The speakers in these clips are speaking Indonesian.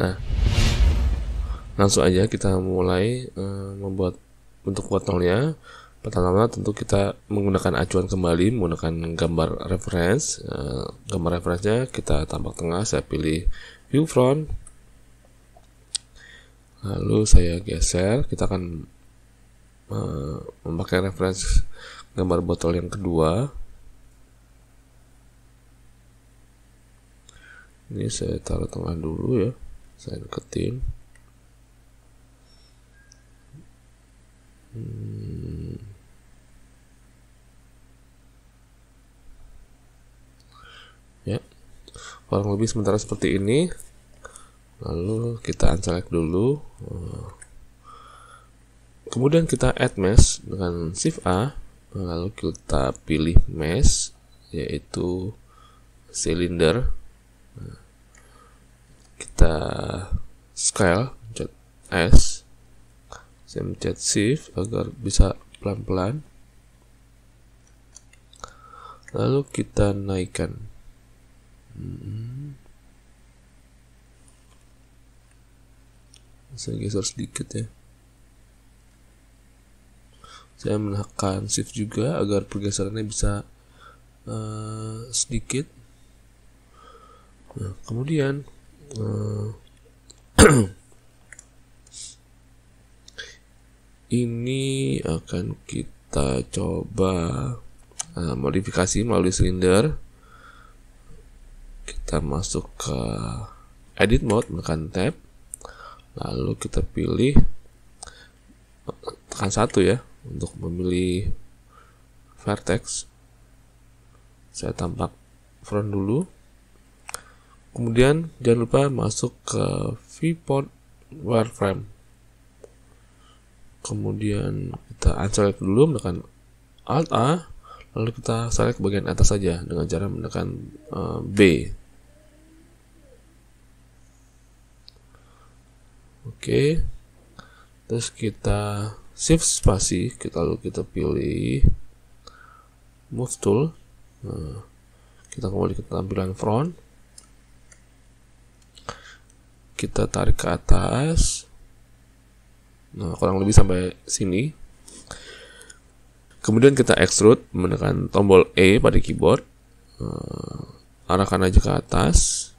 Nah, langsung aja kita mulai e, membuat untuk botolnya. Pertama tentu kita menggunakan acuan kembali menggunakan gambar reference. E, gambar referensinya kita tampak tengah, saya pilih view front. Lalu saya geser, kita akan e, memakai reference gambar botol yang kedua. Ini saya taruh tengah dulu ya saya deketin hmm. ya kurang lebih sementara seperti ini lalu kita unselect dulu eh, kemudian kita add mesh dengan shift A lalu kita pilih mesh yaitu silinder nah, kita scale pencet S saya mencet shift agar bisa pelan-pelan lalu kita naikkan hmm. saya geser sedikit ya saya menekan shift juga agar pergeserannya bisa uh, sedikit nah, kemudian Eh, ini akan kita coba uh, modifikasi melalui silinder kita masuk ke edit mode menekan tab lalu kita pilih tekan satu ya untuk memilih vertex saya tampak front dulu kemudian jangan lupa masuk ke viewport wireframe kemudian kita unselect dulu menekan alt A lalu kita select bagian atas saja dengan cara menekan uh, B oke okay. terus kita shift spasi kita lalu kita pilih move tool nah, kita kembali ke tampilan front kita tarik ke atas nah kurang lebih sampai sini kemudian kita extrude menekan tombol E pada keyboard uh, arahkan aja ke atas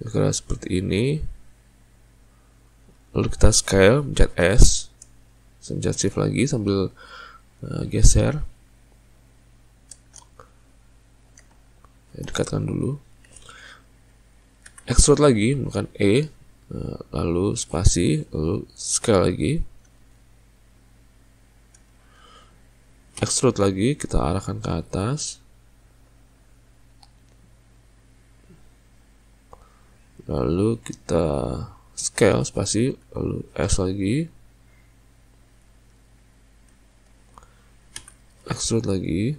kira seperti ini lalu kita scale pencet S pencet shift lagi sambil uh, geser dekatkan dulu extrude lagi bukan E eh, lalu spasi lalu scale lagi extrude lagi kita arahkan ke atas lalu kita scale spasi lalu S lagi extrude lagi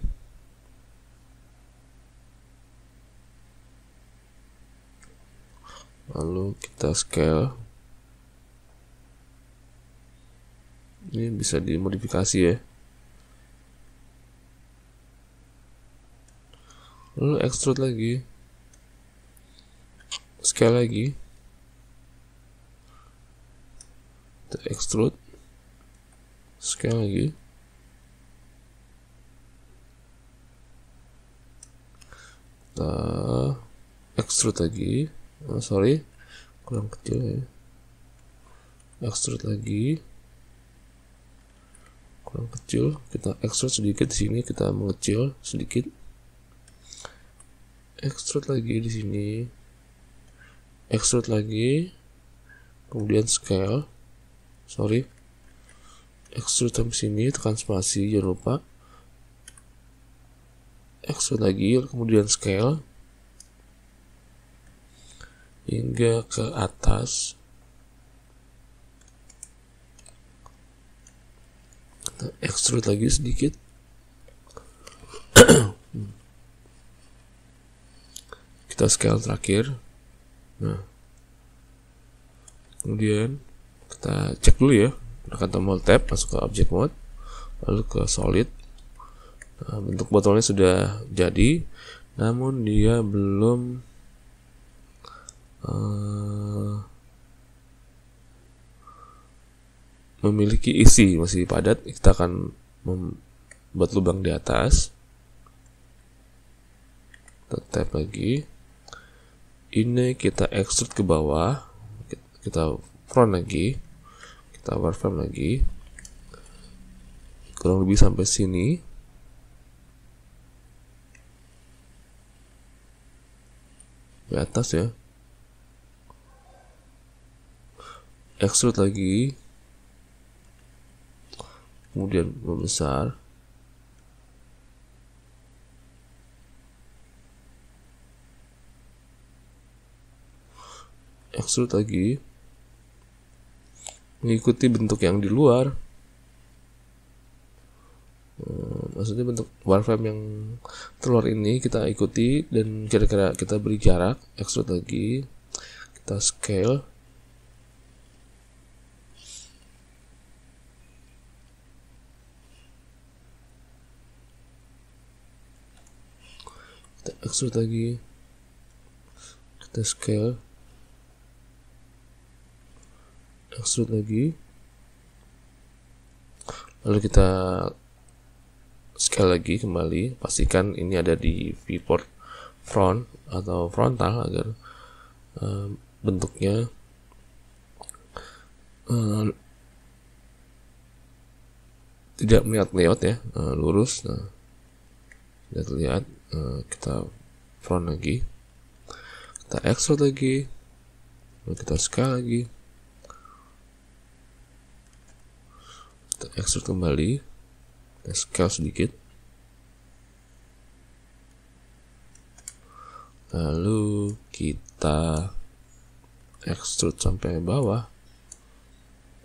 lalu kita scale ini bisa dimodifikasi ya lalu extrude lagi scale lagi kita extrude scale lagi kita extrude lagi oh, sorry kurang kecil ya extrude lagi kurang kecil kita extrude sedikit di sini kita mengecil sedikit extrude lagi di sini extrude lagi kemudian scale sorry extrude sampai sini tekan spasi jangan lupa extrude lagi kemudian scale hingga ke atas kita extrude lagi sedikit kita scale terakhir nah kemudian kita cek dulu ya tekan tombol tab masuk ke object mode lalu ke solid nah, bentuk botolnya sudah jadi namun dia belum Eh, memiliki isi masih padat kita akan membuat lubang di atas tetep lagi ini kita extrude ke bawah kita front lagi kita wireframe lagi kurang lebih sampai sini di atas ya extrude lagi kemudian membesar extrude lagi mengikuti bentuk yang di luar eh, maksudnya bentuk wireframe yang terluar ini kita ikuti dan kira-kira kita beri jarak extrude lagi kita scale extrude lagi kita scale extrude lagi lalu kita scale lagi kembali pastikan ini ada di viewport front atau frontal agar uh, bentuknya uh, tidak melihat layout ya uh, lurus nah tidak terlihat Eh, kita front lagi kita extrude lagi lalu kita scale lagi kita extrude kembali kita scale sedikit lalu kita extrude sampai bawah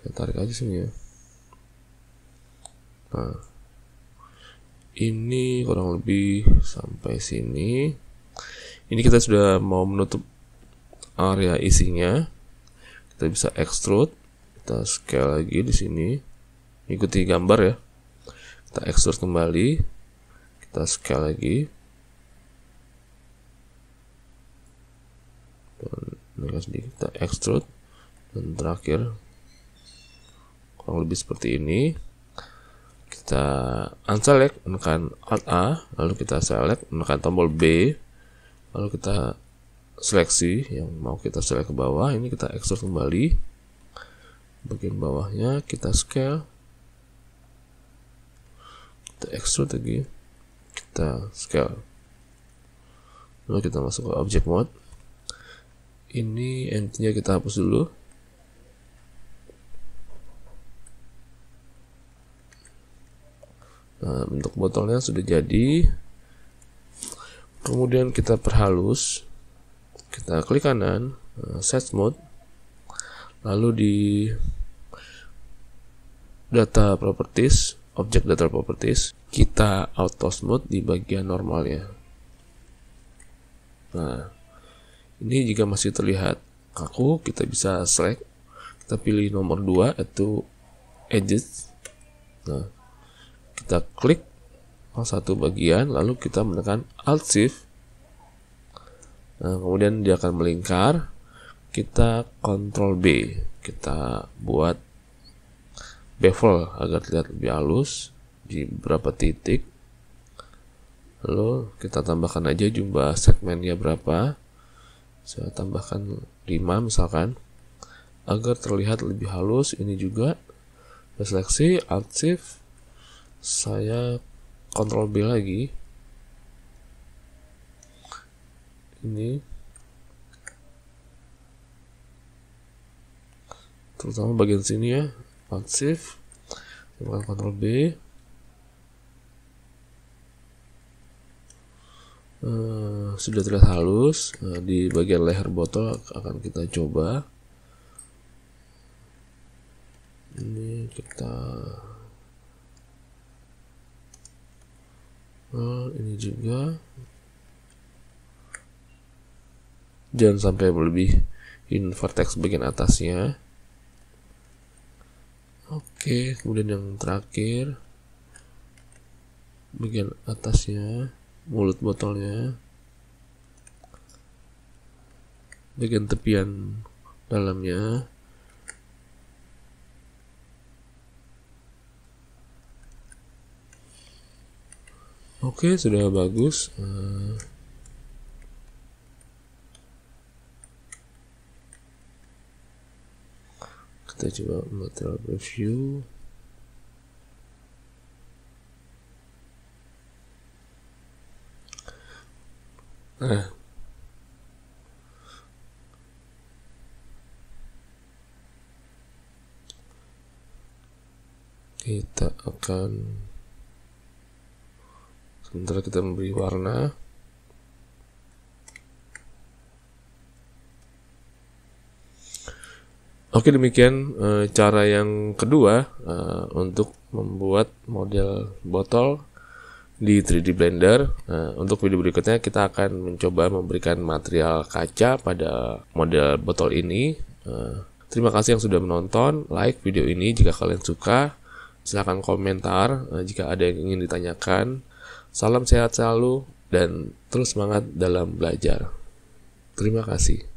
kita tarik aja sini ya nah ini kurang lebih sampai sini ini kita sudah mau menutup area isinya kita bisa extrude kita scale lagi di sini ikuti gambar ya kita extrude kembali kita scale lagi dan sedikit kita extrude dan terakhir kurang lebih seperti ini kita unselect menekan Alt A lalu kita select menekan tombol B lalu kita seleksi yang mau kita select ke bawah ini kita extrude kembali bagian bawahnya kita scale kita extrude lagi kita scale lalu kita masuk ke object mode ini entinya kita hapus dulu Nah, bentuk botolnya sudah jadi. Kemudian kita perhalus. Kita klik kanan, eh, set mode. Lalu di data properties, objek data properties, kita auto smooth di bagian normalnya. Nah, ini jika masih terlihat kaku, kita bisa select, kita pilih nomor 2 itu edit. Nah, kita klik oh, satu bagian lalu kita menekan alt shift nah, kemudian dia akan melingkar kita Ctrl B kita buat bevel agar terlihat lebih halus di beberapa titik lalu kita tambahkan aja jumlah segmennya berapa saya tambahkan 5 misalkan agar terlihat lebih halus ini juga seleksi alt shift saya kontrol B lagi ini terutama bagian sini ya pasif dengan kontrol B uh, sudah terlihat halus uh, di bagian leher botol akan kita coba ini kita nah, ini juga jangan sampai lebih in vertex bagian atasnya oke kemudian yang terakhir bagian atasnya mulut botolnya bagian tepian dalamnya Oke, okay, sudah bagus. Eh, kita coba material preview. Nah, sebentar kita memberi warna Oke demikian e, cara yang kedua e, untuk membuat model botol di 3D Blender. nah, untuk video berikutnya kita akan mencoba memberikan material kaca pada model botol ini. nah, terima kasih yang sudah menonton, like video ini jika kalian suka. Silahkan komentar nah, jika ada yang ingin ditanyakan. Salam sehat selalu dan terus semangat dalam belajar. Terima kasih.